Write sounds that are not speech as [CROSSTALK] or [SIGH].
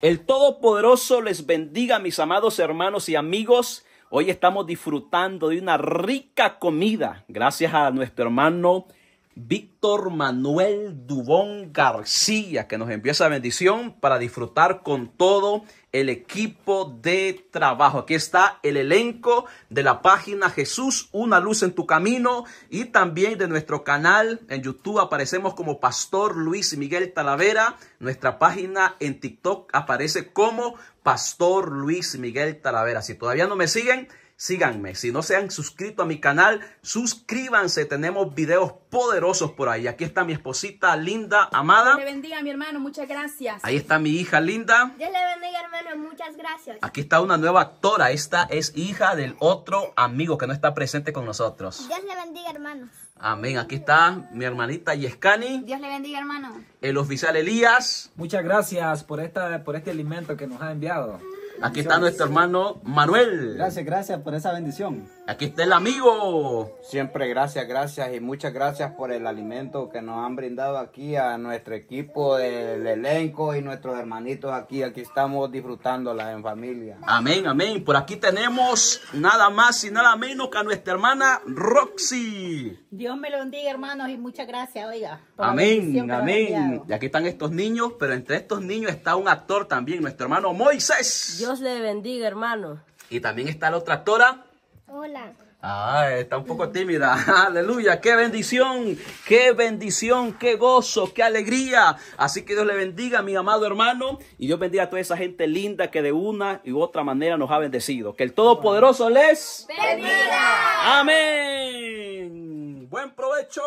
El Todopoderoso les bendiga, mis amados hermanos y amigos. Hoy estamos disfrutando de una rica comida gracias a nuestro hermano Víctor Manuel Dubón García, que nos empieza esa bendición para disfrutar con todo el equipo de trabajo. Aquí está el elenco de la página Jesús, una luz en tu camino y también de nuestro canal en YouTube aparecemos como Pastor Luis Miguel Talavera. Nuestra página en TikTok aparece como Pastor Luis Miguel Talavera. Si todavía no me siguen, síganme. Si no se han suscrito a mi canal, suscríbanse. Tenemos videos poderosos por ahí. Aquí está mi esposita linda, amada. Dios le bendiga, mi hermano. Muchas gracias. Ahí está mi hija linda. Dios le bendiga, hermano. Muchas gracias. Aquí está una nueva actora. Esta es hija del otro amigo que no está presente con nosotros. Dios le bendiga, hermano. Amén. Aquí está mi hermanita Yescani. Dios le bendiga, hermano. El oficial Elías. Muchas gracias por, esta, por este alimento que nos ha enviado. Aquí está nuestro hermano Manuel. Gracias, gracias por esa bendición. Aquí está el amigo. Siempre gracias, gracias y muchas gracias por el alimento que nos han brindado aquí a nuestro equipo del elenco y nuestros hermanitos aquí. Aquí estamos disfrutándola en familia. Amén, amén. Por aquí tenemos nada más y nada menos que a nuestra hermana Roxy. Dios me lo bendiga, hermanos, y muchas gracias, oiga. Amén, amén. Y aquí están estos niños, pero entre estos niños está un actor también, nuestro hermano Moisés. Dios le bendiga, hermano. Y también está la otra actora. Hola. Ah, está un poco tímida. [LAUGHS] Aleluya. Qué bendición, qué bendición, qué gozo, qué alegría. Así que Dios le bendiga, mi amado hermano. Y Dios bendiga a toda esa gente linda que de una y otra manera nos ha bendecido. Que el Todopoderoso les bendiga. Amén. Buen provecho.